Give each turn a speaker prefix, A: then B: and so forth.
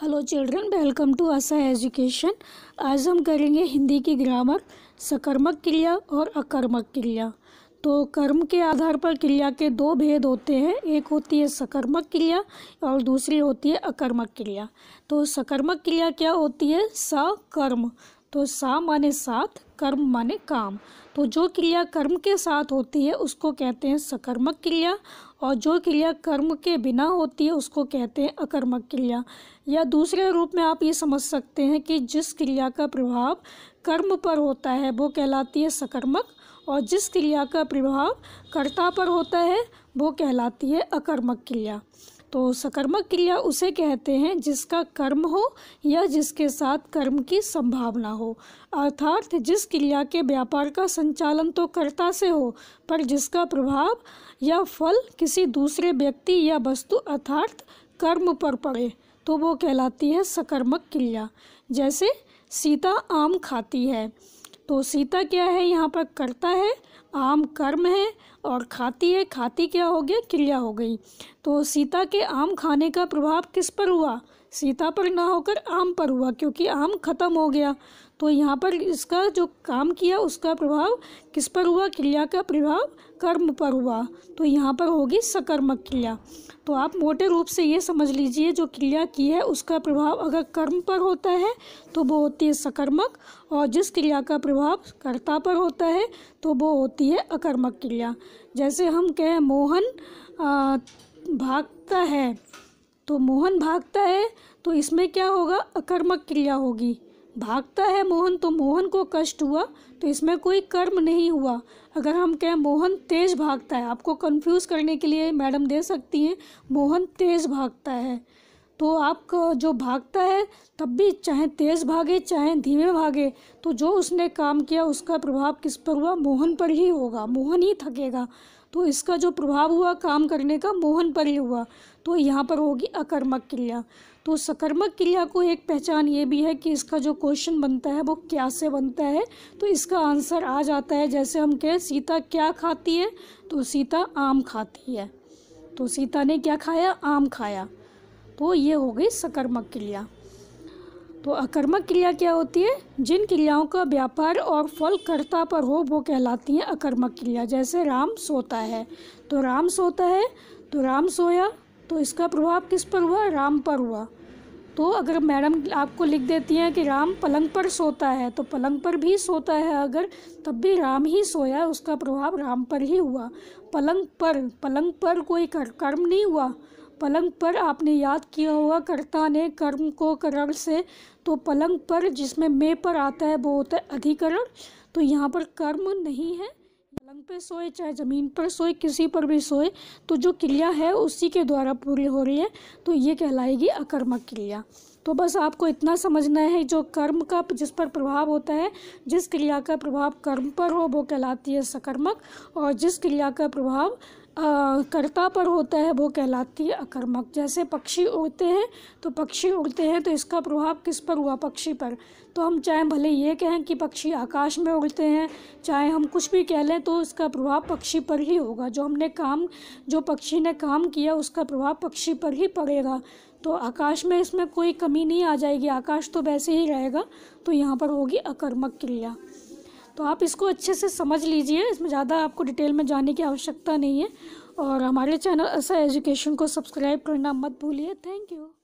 A: hello children welcome to Asha education आज हम करेंगे हिंदी की ग्रामर सकर्मक क्रिया और अकर्मक क्रिया तो कर्म के आधार पर क्रिया के दो भेद होते हैं एक होती है सकर्मक क्रिया और दूसरी होती है अकर्मक क्रिया तो सकर्मक क्रिया क्या होती है सकर्म तो सा माने साथ कर्म माने काम तो जो क्रिया कर्म के साथ होती है उसको कहते हैं सकर्मक क्रिया और जो क्रिया कर्म के बिना होती है उसको कहते हैं अकर्मक क्रिया या दूसरे रूप में आप ये समझ सकते हैं कि जिस क्रिया का प्रभाव कर्म पर होता है वो कहलाती है सकर्मक और जिस क्रिया का प्रभाव कर्ता पर होता है वो कहलाती है अकर्मक क्रिया तो सकर्मक क्रिया उसे कहते हैं जिसका कर्म हो या जिसके साथ कर्म की संभावना हो अर्थात जिस क्रिया के व्यापार का संचालन तो कर्ता से हो पर जिसका प्रभाव या फल किसी दूसरे व्यक्ति या वस्तु अर्थात कर्म पर पड़े तो वो कहलाती है सकर्मक क्रिया जैसे सीता आम खाती है तो सीता क्या है यहाँ पर करता है आम कर्म है और खाती है खाती क्या हो गया क्रिया हो गई तो सीता के आम खाने का प्रभाव किस पर हुआ सीता पर ना होकर आम पर हुआ क्योंकि आम खत्म हो गया तो यहाँ पर इसका जो काम किया उसका प्रभाव किस पर हुआ क्रिया का प्रभाव कर्म पर हुआ तो यहाँ पर होगी सकर्मक क्रिया तो आप मोटे रूप से ये समझ लीजिए जो क्रिया की है उसका प्रभाव अगर कर्म पर होता है तो वो होती है सकर्मक और जिस क्रिया का प्रभाव कर्ता पर होता है तो वो होती है अकर्मक क्रिया जैसे हम कहें मोहन आ, भागता है तो मोहन भागता है तो इसमें क्या होगा अकर्मक क्रिया होगी भागता है मोहन तो मोहन को कष्ट हुआ तो इसमें कोई कर्म नहीं हुआ अगर हम कहें मोहन तेज भागता है आपको कंफ्यूज करने के लिए मैडम दे सकती हैं मोहन तेज भागता है तो आपका जो भागता है तब भी चाहे तेज़ भागे चाहे धीमे भागे तो जो उसने काम किया उसका प्रभाव किस पर हुआ मोहन पर ही होगा मोहन ही थकेगा तो इसका जो प्रभाव हुआ काम करने का मोहन पर ही हुआ तो यहाँ पर होगी अकर्मक क्रिया तो सकर्मक क्रिया को एक पहचान ये भी है कि इसका जो क्वेश्चन बनता है वो क्या से बनता है तो इसका आंसर आ जाता है जैसे हम कहें सीता क्या खाती है तो सीता आम खाती है तो सीता ने क्या खाया आम खाया तो ये हो गई सकर्मक क्रिया तो अकर्मक क्रिया क्या होती है जिन क्रियाओं का व्यापार और फल कर्ता पर हो वो कहलाती हैं अकर्मक क्रिया जैसे राम सोता है तो राम सोता है तो राम सोया तो इसका प्रभाव किस पर हुआ राम पर हुआ तो अगर मैडम आपको लिख देती हैं कि राम पलंग पर सोता है तो पलंग पर भी सोता है अगर तब भी राम ही सोया उसका प्रभाव राम पर ही हुआ पलंग पर पलंग पर कोई कर्म नहीं हुआ पलंग पर आपने याद किया होगा कर्ता ने कर्म को करण से तो पलंग पर जिसमें मे पर आता है वो होता है अधिकरण तो यहाँ पर कर्म नहीं है पलंग पे सोए चाहे ज़मीन पर सोए किसी पर भी सोए तो जो क्रिया है उसी के द्वारा पूरी हो रही है तो ये कहलाएगी अकर्मक क्रिया तो बस आपको इतना समझना है जो कर्म का जिस पर प्रभाव होता है जिस क्रिया का प्रभाव कर्म पर हो वो कहलाती है सकर्मक और जिस क्रिया का प्रभाव कर्ता पर होता है वो कहलाती है अकर्मक जैसे पक्षी उड़ते हैं तो पक्षी उड़ते हैं तो इसका प्रभाव किस पर हुआ पक्षी पर तो हम चाहे भले ये कहें कि पक्षी आकाश में उड़ते हैं चाहे हम कुछ भी कह लें तो इसका प्रभाव पक्षी पर ही होगा जो हमने काम जो पक्षी ने काम किया उसका प्रभाव पक्षी पर ही पड़ेगा तो आकाश में इसमें कोई कमी नहीं आ जाएगी आकाश तो वैसे ही रहेगा तो यहाँ पर होगी अकर्मक क्रिया तो आप इसको अच्छे से समझ लीजिए इसमें ज़्यादा आपको डिटेल में जाने की आवश्यकता नहीं है और हमारे चैनल ऐसा एजुकेशन को सब्सक्राइब करना मत भूलिए थैंक यू